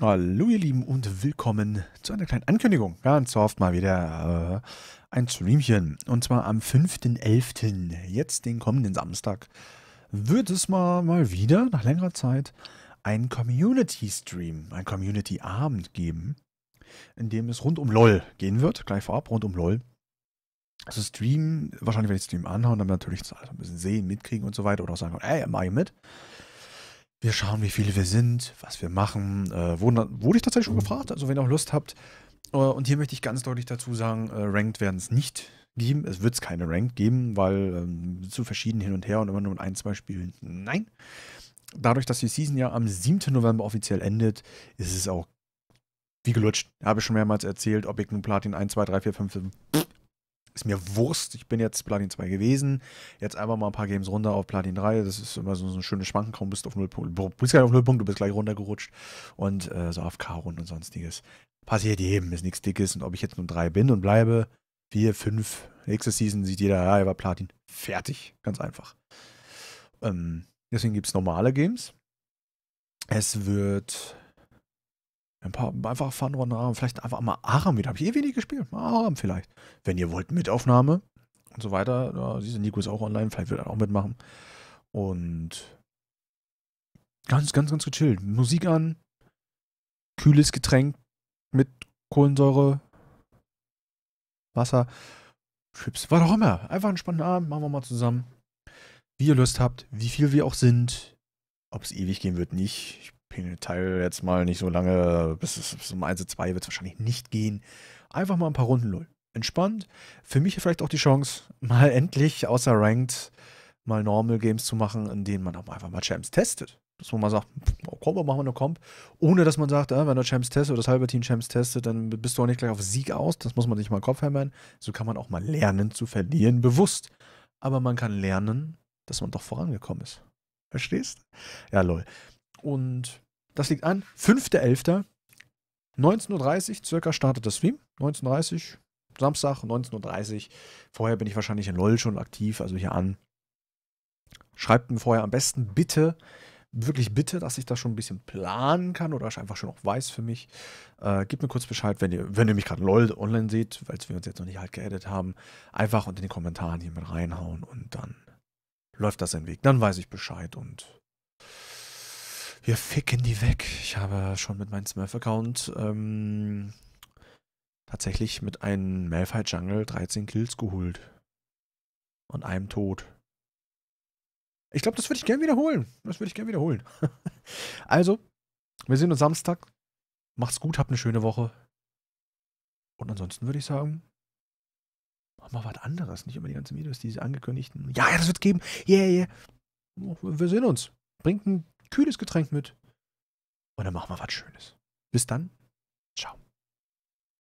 Hallo ihr Lieben und willkommen zu einer kleinen Ankündigung. Ganz oft mal wieder äh, ein Streamchen. Und zwar am 5.11., jetzt den kommenden Samstag, wird es mal, mal wieder nach längerer Zeit einen Community-Stream, einen Community-Abend geben, in dem es rund um LOL gehen wird, gleich vorab rund um LOL. Also Stream, wahrscheinlich werde ich Stream anhauen, dann natürlich ein bisschen sehen, mitkriegen und so weiter oder auch sagen, ey, mach ich mit. Wir schauen, wie viele wir sind, was wir machen. Äh, wurde, wurde ich tatsächlich schon mhm. gefragt, also wenn ihr auch Lust habt. Äh, und hier möchte ich ganz deutlich dazu sagen, äh, Ranked werden es nicht geben. Es wird es keine Ranked geben, weil ähm, zu verschieden hin und her und immer nur in ein, zwei Spielen. Nein. Dadurch, dass die Season ja am 7. November offiziell endet, ist es auch wie gelutscht. Habe ich schon mehrmals erzählt, ob ich nun Platin 1, 2, 3, 4, 5, ist mir Wurst. Ich bin jetzt Platin 2 gewesen. Jetzt einfach mal ein paar Games runter auf Platin 3. Das ist immer so, so ein schönes Schwanken. Kaum bist du auf 0 Punkt. Bist gleich auf 0 Punkt, du bist gleich runtergerutscht. Und äh, so AFK-Runden und sonstiges. Passiert jedem, ist nichts Dickes. Und ob ich jetzt nur 3 bin und bleibe, 4, 5, nächste Season sieht jeder, ja, er war Platin. Fertig. Ganz einfach. Ähm, deswegen gibt es normale Games. Es wird ein paar einfach Funrun-Rahmen, vielleicht einfach mal Aram wieder. Habe ich eh wenig gespielt. Aram vielleicht. Wenn ihr wollt, Mitaufnahme und so weiter. Ja, diese Nico ist auch online, vielleicht wird er auch mitmachen. Und ganz, ganz, ganz gechillt. Musik an, kühles Getränk mit Kohlensäure, Wasser, Chips, was auch immer. Einfach einen spannenden Abend, machen wir mal zusammen. Wie ihr Lust habt, wie viel wir auch sind. Ob es ewig gehen wird, nicht. Ich Teil jetzt mal nicht so lange, bis, es, bis um 1 zu 2 wird es wahrscheinlich nicht gehen. Einfach mal ein paar Runden null. Entspannt. Für mich vielleicht auch die Chance, mal endlich außer Ranked mal Normal Games zu machen, in denen man auch einfach mal Champs testet. Dass man mal sagt, oh, komm, machen wir eine Comp. Ohne dass man sagt, äh, wenn der Champs testet oder das halbe Team Champs testet, dann bist du auch nicht gleich auf Sieg aus. Das muss man sich mal im Kopf hämmern. So kann man auch mal lernen zu verlieren, bewusst. Aber man kann lernen, dass man doch vorangekommen ist. Verstehst? Ja, lol. Und das liegt an. 5.11. 19.30 Uhr circa startet das Stream. 19.30 Uhr, Samstag, 19.30 Uhr. Vorher bin ich wahrscheinlich in LOL schon aktiv, also hier an. Schreibt mir vorher am besten bitte, wirklich bitte, dass ich das schon ein bisschen planen kann oder ich einfach schon auch weiß für mich. Äh, gebt mir kurz Bescheid, wenn ihr, wenn ihr mich gerade LOL online seht, weil wir uns jetzt noch nicht halt geedit haben. Einfach unter den Kommentaren hier mit reinhauen und dann läuft das ein Weg. Dann weiß ich Bescheid und wir ficken die weg. Ich habe schon mit meinem Smurf-Account ähm, tatsächlich mit einem Malphite Jungle 13 Kills geholt. Und einem Tod. Ich glaube, das würde ich gerne wiederholen. Das würde ich gerne wiederholen. also, wir sehen uns Samstag. Macht's gut, habt eine schöne Woche. Und ansonsten würde ich sagen, mach mal was anderes. Nicht immer die ganzen Videos, diese angekündigten. Ja, ja, das wird geben. Yeah, yeah. Wir sehen uns. Bringt ein kühles Getränk mit. Und dann machen wir was Schönes. Bis dann. Ciao.